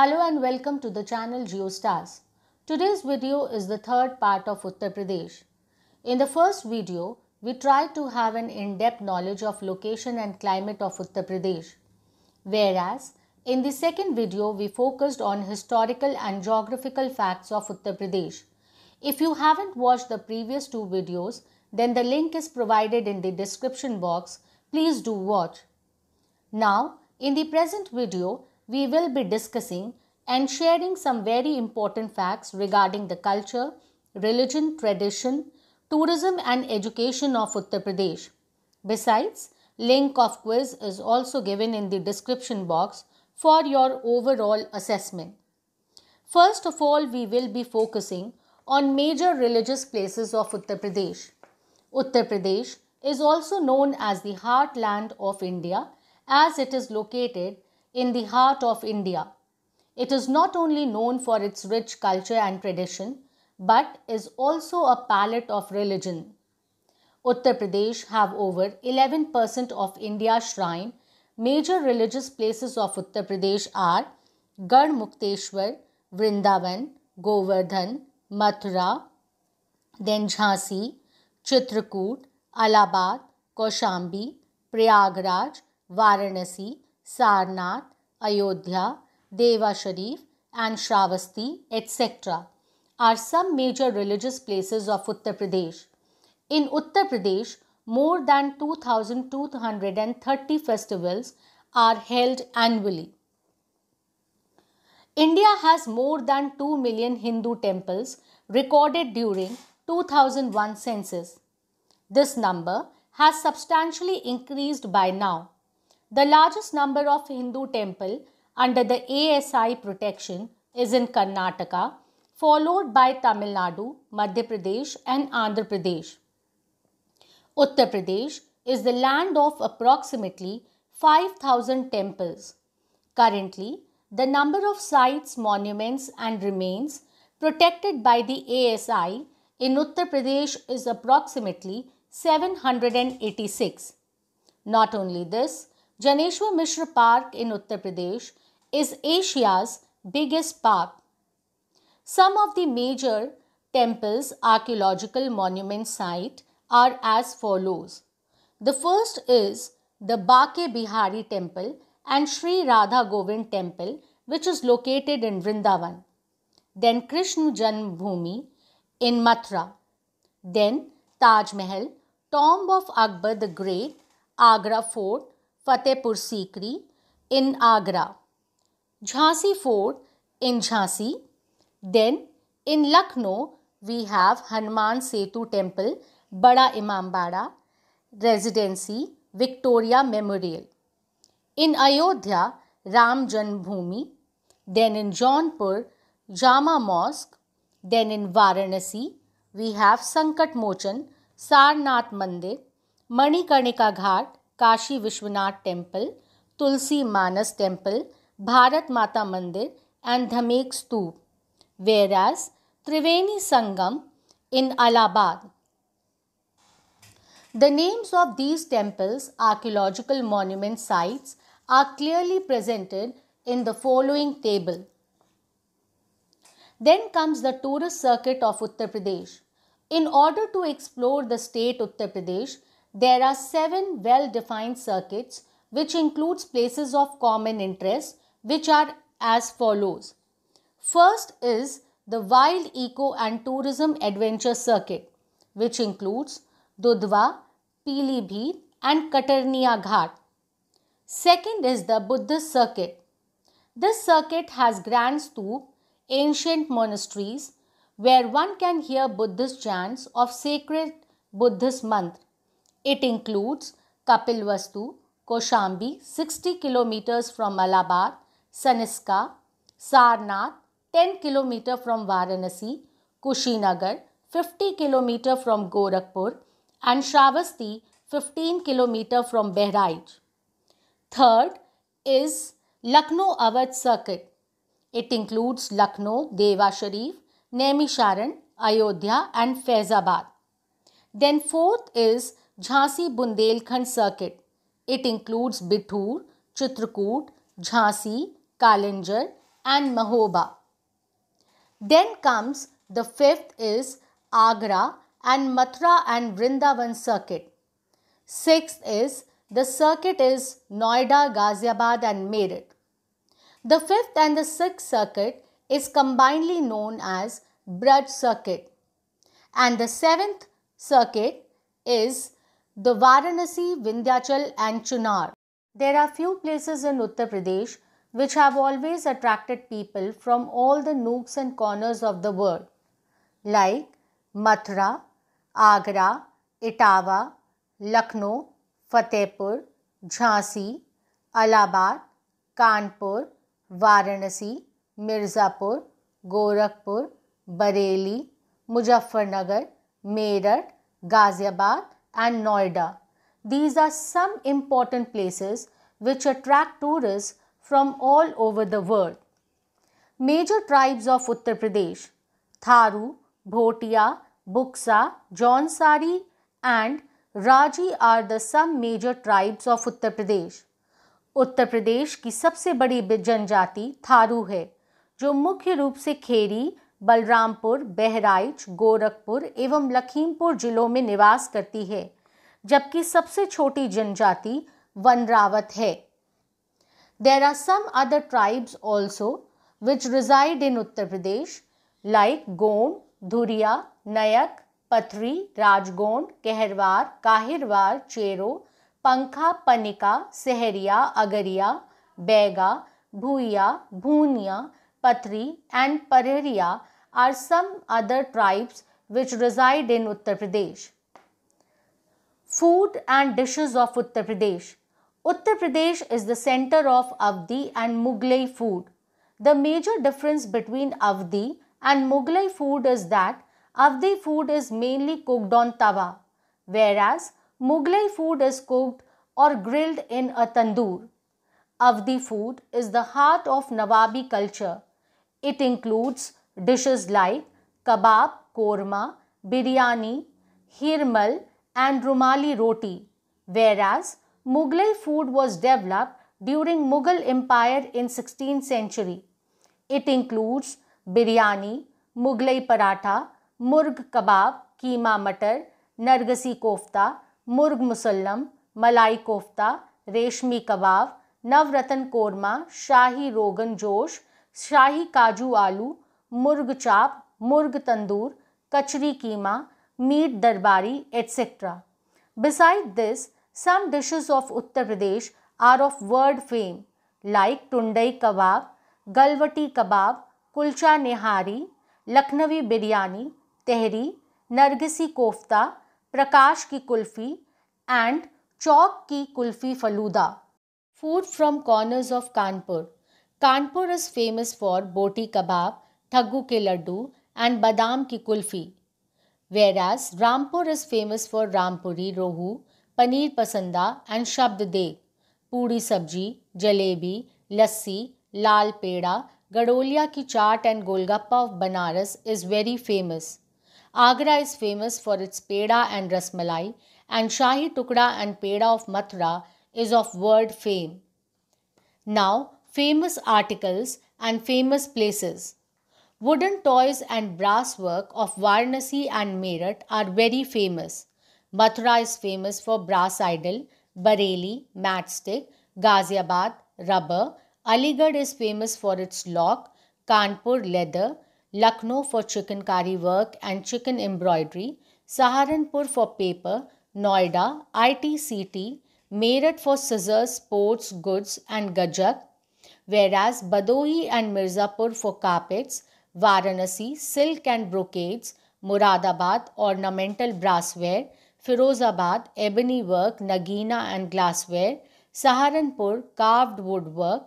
Hello and welcome to the channel GeoStars. Today's video is the third part of Uttar Pradesh. In the first video, we tried to have an in-depth knowledge of location and climate of Uttar Pradesh. Whereas, in the second video, we focused on historical and geographical facts of Uttar Pradesh. If you haven't watched the previous two videos, then the link is provided in the description box. Please do watch. Now, in the present video, we will be discussing and sharing some very important facts regarding the culture, religion, tradition, tourism, and education of Uttar Pradesh. Besides, link of quiz is also given in the description box for your overall assessment. First of all, we will be focusing on major religious places of Uttar Pradesh. Uttar Pradesh is also known as the heartland of India as it is located in the heart of India. It is not only known for its rich culture and tradition, but is also a palette of religion. Uttar Pradesh have over 11% of India's shrine. Major religious places of Uttar Pradesh are Garh Mukteshwar, Vrindavan, Govardhan, Mathura, then Jhansi, Chitrakoot, Allahabad, Kaushambi, Prayagraj, Varanasi, Sarnath, Ayodhya, Deva Sharif, and Shravasti, etc., are some major religious places of Uttar Pradesh. In Uttar Pradesh, more than 2,230 festivals are held annually. India has more than 2 million Hindu temples recorded during 2001 census. This number has substantially increased by now. The largest number of Hindu temple under the ASI protection is in Karnataka, followed by Tamil Nadu, Madhya Pradesh and Andhra Pradesh. Uttar Pradesh is the land of approximately 5,000 temples. Currently, the number of sites, monuments and remains protected by the ASI in Uttar Pradesh is approximately 786. Not only this, Janeshwar Mishra Park in Uttar Pradesh is Asia's biggest park. Some of the major temples archaeological monument site are as follows. The first is the Bake Bihari temple and Sri Radha Govind temple which is located in Vrindavan. Then Krishna Janmabhoomi in Mathura. Then Taj Mahal, tomb of Akbar the Great, Agra fort Fatehpur Sikri in Agra Jhansi fort in Jhansi then in Lucknow we have Hanuman Setu temple Bara Imambara Residency Victoria Memorial in Ayodhya Ram Janmabhoomi then in Jaunpur Jama mosque then in Varanasi we have Sankat Mochan Sarnath mandir Manikarnika ghat Kashi Vishwanath temple Tulsi Manas Temple, Bharat Mata Mandir, and Dhamek Stup. Whereas Triveni Sangam in Allahabad. The names of these temples, archaeological monument sites, are clearly presented in the following table. Then comes the tourist circuit of Uttar Pradesh. In order to explore the state Uttar Pradesh, there are seven well-defined circuits which includes places of common interest which are as follows. First is the Wild Eco and Tourism Adventure Circuit which includes Dudhwa, Pilibhit and Katarnia Ghat. Second is the Buddhist circuit. This circuit has grand stup, ancient monasteries, where one can hear Buddhist chants of sacred Buddhist mantra. It includes Kapilvastu, Koshambi 60 kilometers from Malabar, Saniska, Sarnath 10 kilometers from Varanasi, Kushinagar 50 kilometers from Gorakhpur and Shravasti 15 kilometers from Behraich. Third is Lucknow Awadh circuit. It includes Lucknow, Deva Sharif, Naimisharan, Ayodhya and Faizabad. Then fourth is Jhansi Bundelkhand circuit. It includes Bithur, Chitrakoot, Jhansi, Kalinjar and Mahoba. Then comes the fifth is Agra and Mathura and Vrindavan circuit. Sixth is the circuit is Noida, Ghaziabad and Meerut. The fifth and the sixth circuit is combinedly known as Braj circuit. And the seventh circuit is the Varanasi, Vindhyachal, and Chunar. There are few places in Uttar Pradesh which have always attracted people from all the nooks and corners of the world, like Mathura, Agra, Itawa, Lucknow, Fatehpur, Jhansi, Allahabad, Kanpur, Varanasi, Mirzapur, Gorakhpur, Bareilly, Muzaffarnagar, Meerut, Ghaziabad and Noida. These are some important places which attract tourists from all over the world. Major tribes of Uttar Pradesh Tharu, Bhotia, Buxa, Jonsari and Raji are the some major tribes of Uttar Pradesh. Uttar Pradesh की सबसे बड़ी जनजाति थारू है जो मुख्य रूप से खेरी बलरामपुर बहराइच गोरखपुर एवं लखीमपुर जिलों में निवास करती है जबकि सबसे छोटी जनजाति वनरावत है there are some other tribes also which reside in Uttar Pradesh like Gond Dhuria Nayak Pathari Rajgond कहरवार काहिरवार Chero पंखा Panika Sahariya Agariya Baiga Bhuiya Bhuniya Patri and Pareria are some other tribes which reside in Uttar Pradesh. Food and dishes of Uttar Pradesh Uttar Pradesh is the center of Avdi and Mughlai food. The major difference between Avdi and Mughlai food is that Avdi food is mainly cooked on tawa, whereas Mughlai food is cooked or grilled in a tandoor. Avdi food is the heart of Nawabi culture. It includes dishes like kebab korma biryani sheermal and rumali roti where as Mughlai food was develop during Mughal empire in sixteen century it includes biryani Mughlai paratha murg kebab कीमा मटर नरगसी कोफ्ता मुर्ग मुसलम मलाई कोफ्ता रेशमी कबाब नवरत्न कोरमा शाही रोगन जोश शाही काजू आलू मुर्ग चाप murg tandoor kachri keema meat darbari etcetera beside this some dishes of Uttar Pradesh are of world fame like Tunday kebab galouti kebab kulcha nihari Lucknowi biryani tahari nargisi kofta Prakash की कुल्फी एंड चौक की kulfi falooda food from corners of Kanpur Kanpur is famous for boti kebab Thaggu के लड्डू एंड बादाम की kulfi whereas Rampur is famous for Rampuri rohu paneer pasanda and शब्द दे पूड़ी सब्जी जलेबी लस्सी लाल पेड़ा गडोलिया की chaat and golgappa of Banaras is very famous Agra is famous for its peda and rasmalai and shahi tukda and peda of Mathura is of world fame now famous articles and famous places. Wooden toys and brass work of Varanasi and Meerut are very famous. Mathura is famous for brass idol, Bareilly, matchstick, Ghaziabad, rubber. Aligarh is famous for its lock, Kanpur leather, Lucknow for chicken curry work and chicken embroidery, Saharanpur for paper, Noida, ITCT, Meerut for scissors, sports, goods and gajak, whereas Badohi and Mirzapur for carpets, Varanasi silk and brocades, Muradabad ornamental brassware, Firozabad ebony work, Nagina and glassware, Saharanpur carved woodwork,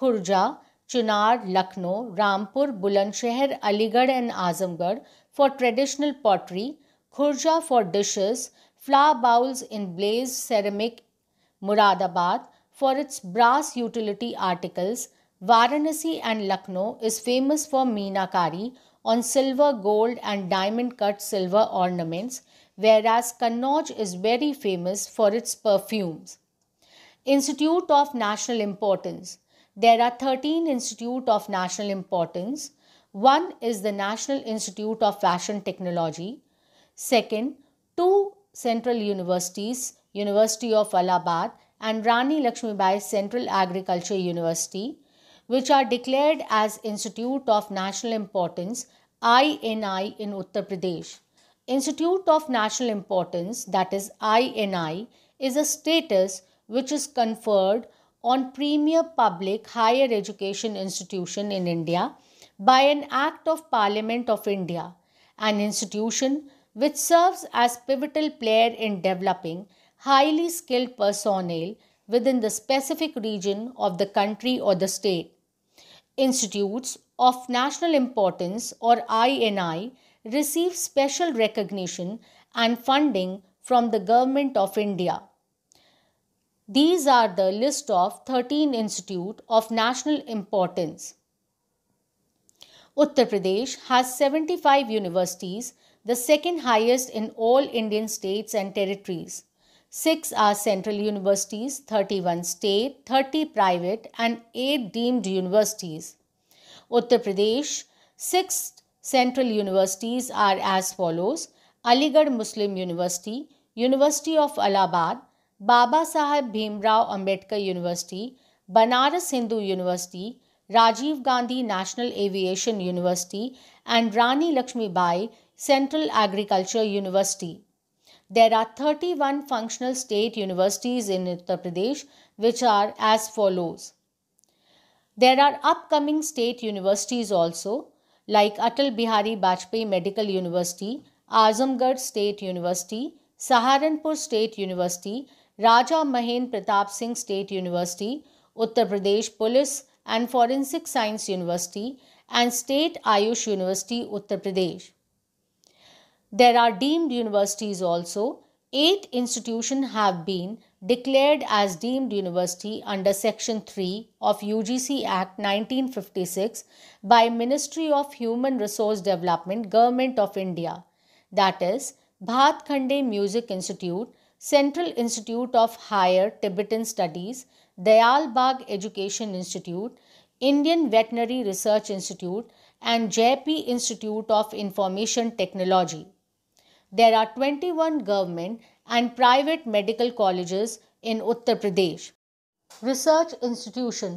Khurja, Chunar, Lucknow, Rampur, Bulandshahr, Aligarh and Azamgarh for traditional pottery, Khurja for dishes, flower bowls in glazed ceramic, Muradabad, for its brass utility articles, Varanasi and Lucknow is famous for Meenakari on silver, gold and diamond cut silver ornaments, whereas Kannauj is very famous for its perfumes. Institute of National Importance There are 13 Institute of National Importance. One is the National Institute of Fashion Technology. Second, two central universities, University of Allahabad and Rani Lakshmi Bai Central Agriculture University, which are declared as Institute of National Importance INI in Uttar Pradesh. Institute of National Importance, that is INI, is a status which is conferred on premier public higher education institution in India by an Act of Parliament of India, an institution which serves as pivotal player in developing highly skilled personnel within the specific region of the country or the state. Institutes of National Importance or INI receive special recognition and funding from the Government of India. These are the list of 13 institutes of national importance. Uttar Pradesh has 75 universities, the second highest in all Indian states and territories. 6 are central universities, 31 state, 30 private and 8 deemed universities. Uttar Pradesh, 6 central universities are as follows Aligarh Muslim University, University of Allahabad, Baba Sahib Bhimrao Ambedkar University, Banaras Hindu University, Rajiv Gandhi National Aviation University and Rani Lakshmi Bai Central Agriculture University. There are 31 functional state universities in Uttar Pradesh, which are as follows. There are upcoming state universities also, like Atal Bihari Bajpayee Medical University, Azamgarh State University, Saharanpur State University, Raja Mahen Pratap Singh State University, Uttar Pradesh Police and Forensic Science University, and State Ayush University, Uttar Pradesh. There are deemed universities also. Eight institutions have been declared as deemed university under Section 3 of UGC Act 1956 by Ministry of Human Resource Development, Government of India. That is, Bhat Khande Music Institute, Central Institute of Higher Tibetan Studies, Dayal Bagh Education Institute, Indian Veterinary Research Institute, and JP Institute of Information Technology there are 21 government and private medical colleges in Uttar Pradesh. Research Institution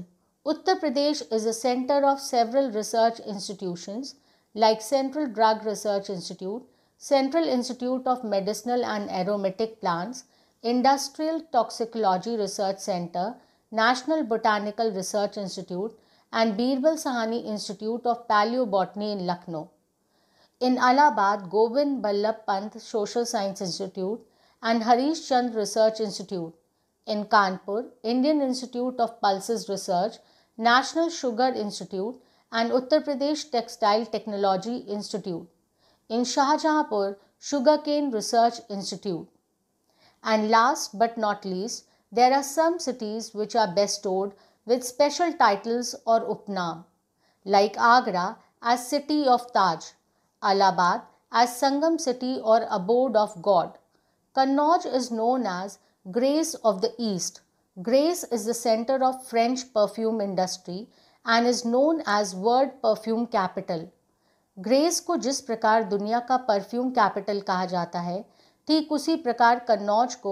Uttar Pradesh is a center of several research institutions like Central Drug Research Institute, Central Institute of Medicinal and Aromatic Plants, Industrial Toxicology Research Center, National Botanical Research Institute, and Birbal Sahani Institute of Paleobotany in Lucknow in Allahabad, Govind Ballabh Pant Social Science Institute and Harish Chand Research Institute. In Kanpur, Indian Institute of Pulses Research, National Sugar Institute and Uttar Pradesh Textile Technology Institute. In Shahjahanpur, Sugarcane Research Institute. And last but not least, there are some cities which are bestowed with special titles or upnam, like Agra as City of Taj Allahabad as Sangam city or abode of God. Kannauj is known as Grace of the East. Grace is the center of French perfume industry and is known as world perfume capital. Grasse को जिस प्रकार दुनिया का perfume capital कहा जाता है ठीक उसी प्रकार कन्नौज को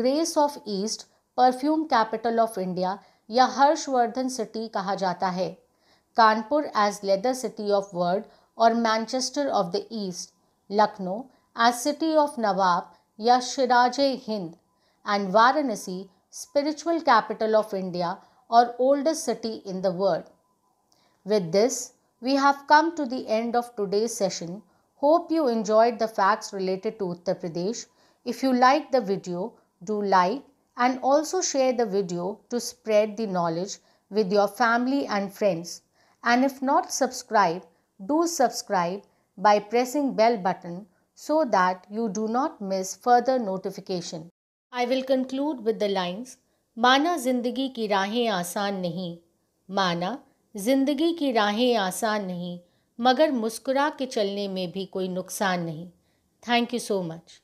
Grasse of east perfume capital of India या हर्षवर्धन सिटी कहा जाता है Kanpur as leather city of world Or Manchester of the East, Lucknow as city of Nawab ya Shiraj-e-Hind and Varanasi spiritual capital of India or oldest city in the world. With this, we have come to the end of today's session. Hope you enjoyed the facts related to Uttar Pradesh. If you liked the video, do like and also share the video to spread the knowledge with your family and friends. And if not subscribe, Do subscribe by pressing bell button so that you do not miss further notification. I will conclude with the lines mana zindagi ki raahein aasan nahi mana zindagi ki raahein aasan nahi magar muskura ke chalne mein bhi koi nuksan nahi thank you so much